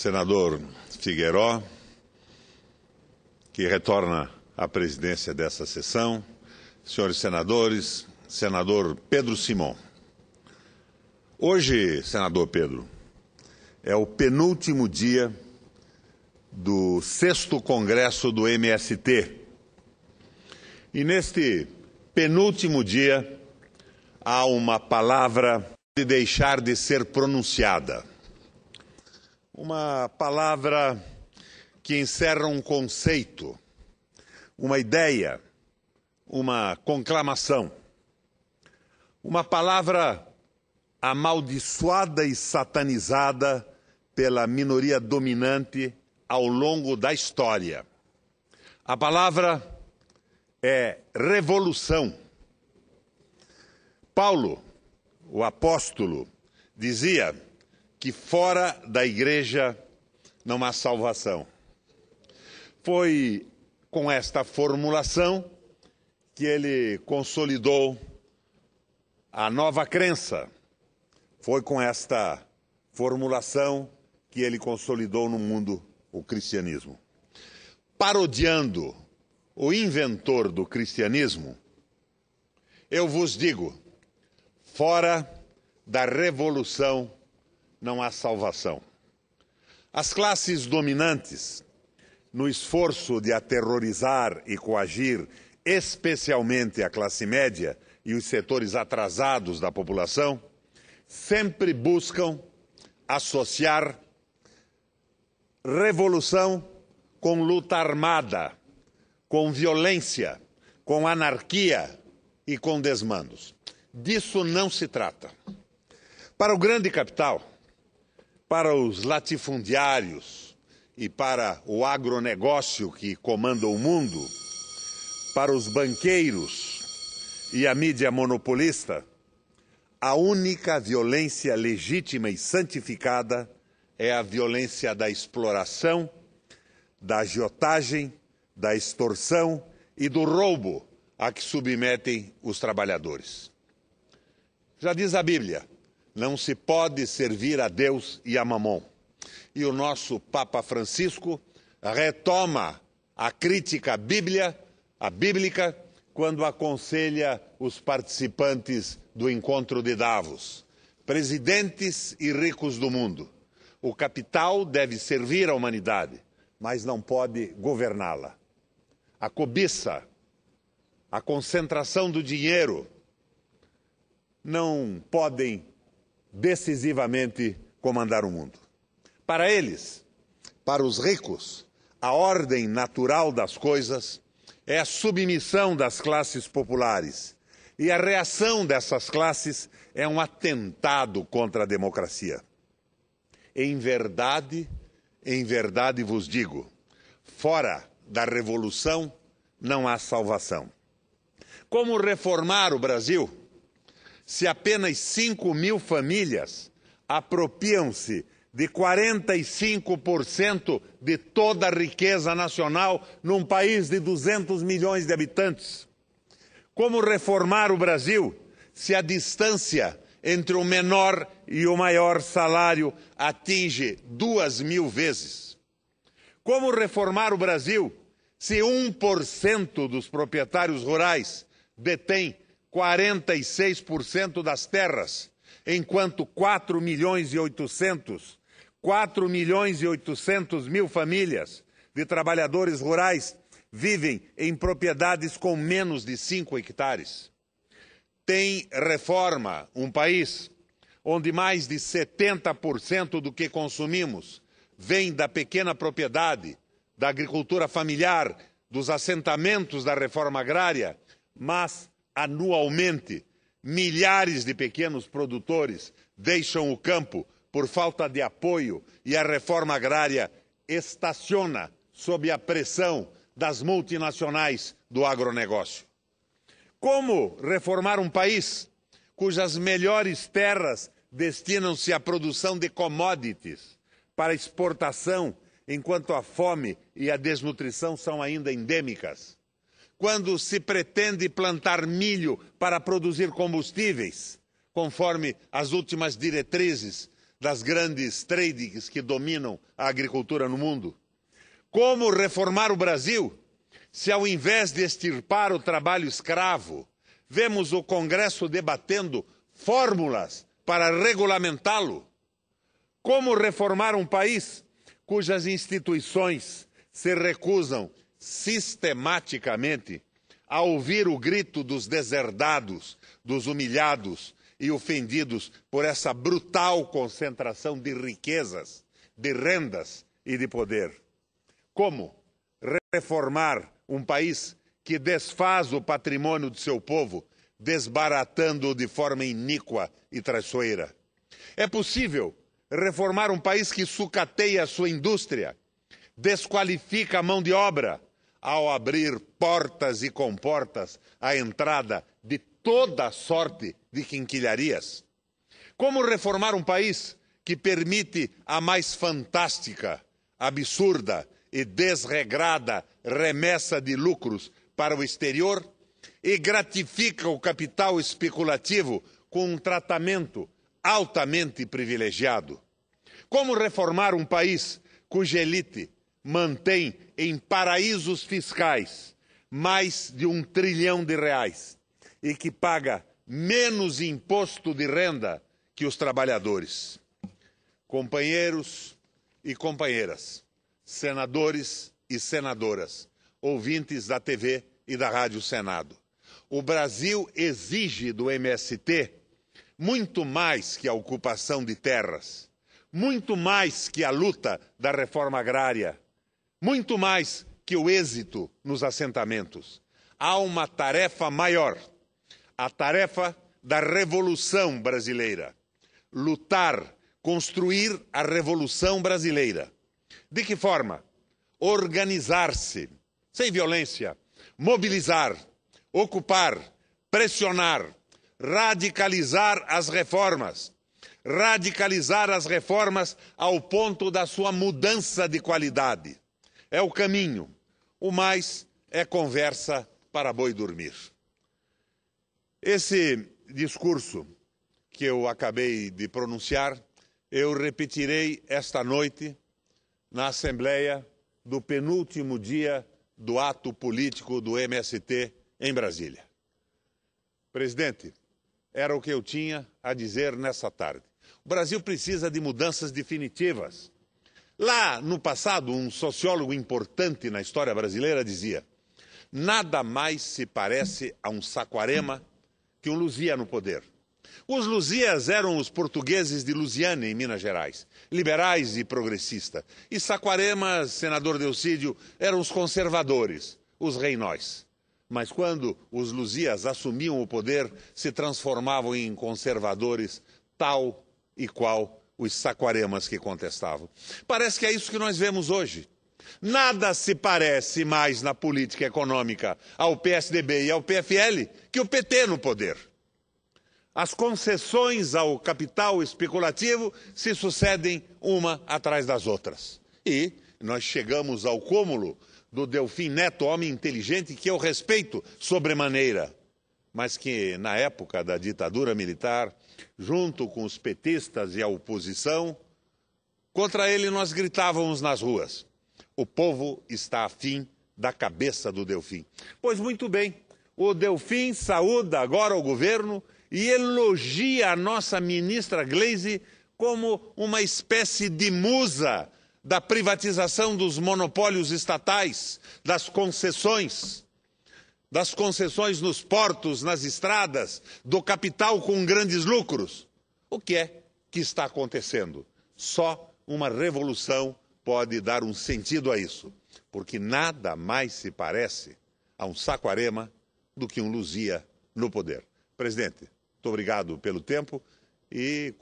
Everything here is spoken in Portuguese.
senador Figueiró, que retorna à presidência dessa sessão, senhores senadores, senador Pedro Simon. Hoje, senador Pedro, é o penúltimo dia do sexto congresso do MST. E neste penúltimo dia há uma palavra de deixar de ser pronunciada uma palavra que encerra um conceito, uma ideia, uma conclamação. Uma palavra amaldiçoada e satanizada pela minoria dominante ao longo da história. A palavra é revolução. Paulo, o apóstolo, dizia que fora da igreja não há salvação. Foi com esta formulação que ele consolidou a nova crença. Foi com esta formulação que ele consolidou no mundo o cristianismo. Parodiando o inventor do cristianismo, eu vos digo, fora da revolução não há salvação. As classes dominantes, no esforço de aterrorizar e coagir, especialmente a classe média e os setores atrasados da população, sempre buscam associar revolução com luta armada, com violência, com anarquia e com desmandos. Disso não se trata. Para o grande capital, para os latifundiários e para o agronegócio que comanda o mundo, para os banqueiros e a mídia monopolista, a única violência legítima e santificada é a violência da exploração, da agiotagem, da extorsão e do roubo a que submetem os trabalhadores. Já diz a Bíblia: não se pode servir a Deus e a Mamon. E o nosso Papa Francisco retoma a crítica Bíblia, a bíblica, quando aconselha os participantes do encontro de Davos, presidentes e ricos do mundo. O capital deve servir à humanidade, mas não pode governá-la. A cobiça, a concentração do dinheiro não podem decisivamente comandar o mundo. Para eles, para os ricos, a ordem natural das coisas é a submissão das classes populares. E a reação dessas classes é um atentado contra a democracia. Em verdade, em verdade vos digo, fora da revolução não há salvação. Como reformar o Brasil? se apenas 5 mil famílias apropriam-se de 45% de toda a riqueza nacional num país de 200 milhões de habitantes? Como reformar o Brasil se a distância entre o menor e o maior salário atinge duas mil vezes? Como reformar o Brasil se 1% dos proprietários rurais detém 46% das terras, enquanto 4 milhões e 800, 4 milhões e 800 mil famílias de trabalhadores rurais vivem em propriedades com menos de 5 hectares. Tem reforma um país onde mais de 70% do que consumimos vem da pequena propriedade, da agricultura familiar, dos assentamentos da reforma agrária, mas anualmente, milhares de pequenos produtores deixam o campo por falta de apoio e a reforma agrária estaciona sob a pressão das multinacionais do agronegócio. Como reformar um país cujas melhores terras destinam-se à produção de commodities para exportação, enquanto a fome e a desnutrição são ainda endêmicas? quando se pretende plantar milho para produzir combustíveis, conforme as últimas diretrizes das grandes tradings que dominam a agricultura no mundo? Como reformar o Brasil se, ao invés de extirpar o trabalho escravo, vemos o Congresso debatendo fórmulas para regulamentá-lo? Como reformar um país cujas instituições se recusam sistematicamente a ouvir o grito dos deserdados, dos humilhados e ofendidos por essa brutal concentração de riquezas, de rendas e de poder. Como reformar um país que desfaz o patrimônio de seu povo, desbaratando-o de forma iníqua e traiçoeira? É possível reformar um país que sucateia a sua indústria, desqualifica a mão de obra, ao abrir portas e comportas à entrada de toda sorte de quinquilharias? Como reformar um país que permite a mais fantástica, absurda e desregrada remessa de lucros para o exterior e gratifica o capital especulativo com um tratamento altamente privilegiado? Como reformar um país cuja elite mantém em paraísos fiscais mais de um trilhão de reais e que paga menos imposto de renda que os trabalhadores. Companheiros e companheiras, senadores e senadoras, ouvintes da TV e da Rádio Senado, o Brasil exige do MST muito mais que a ocupação de terras, muito mais que a luta da reforma agrária, muito mais que o êxito nos assentamentos. Há uma tarefa maior, a tarefa da Revolução Brasileira. Lutar, construir a Revolução Brasileira. De que forma? Organizar-se, sem violência, mobilizar, ocupar, pressionar, radicalizar as reformas. Radicalizar as reformas ao ponto da sua mudança de qualidade é o caminho, o mais é conversa para boi dormir. Esse discurso que eu acabei de pronunciar, eu repetirei esta noite na Assembleia do penúltimo dia do ato político do MST em Brasília. Presidente, era o que eu tinha a dizer nessa tarde. O Brasil precisa de mudanças definitivas. Lá no passado, um sociólogo importante na história brasileira dizia: nada mais se parece a um saquarema que um Luzia no poder. Os Luzias eram os portugueses de Lusiana, em Minas Gerais, liberais e progressistas. E Saquarema, senador Delcídio, eram os conservadores, os reinóis. Mas quando os Luzias assumiam o poder, se transformavam em conservadores tal e qual os saquaremas que contestavam. Parece que é isso que nós vemos hoje. Nada se parece mais na política econômica ao PSDB e ao PFL que o PT no poder. As concessões ao capital especulativo se sucedem uma atrás das outras. E nós chegamos ao cômulo do Delfim Neto, homem inteligente que eu respeito sobremaneira mas que, na época da ditadura militar, junto com os petistas e a oposição, contra ele nós gritávamos nas ruas: o povo está afim da cabeça do Delfim. Pois muito bem, o Delfim saúda agora o governo e elogia a nossa ministra Gleisi como uma espécie de musa da privatização dos monopólios estatais, das concessões das concessões nos portos, nas estradas, do capital com grandes lucros. O que é que está acontecendo? Só uma revolução pode dar um sentido a isso, porque nada mais se parece a um saquarema do que um Luzia no poder. Presidente, muito obrigado pelo tempo e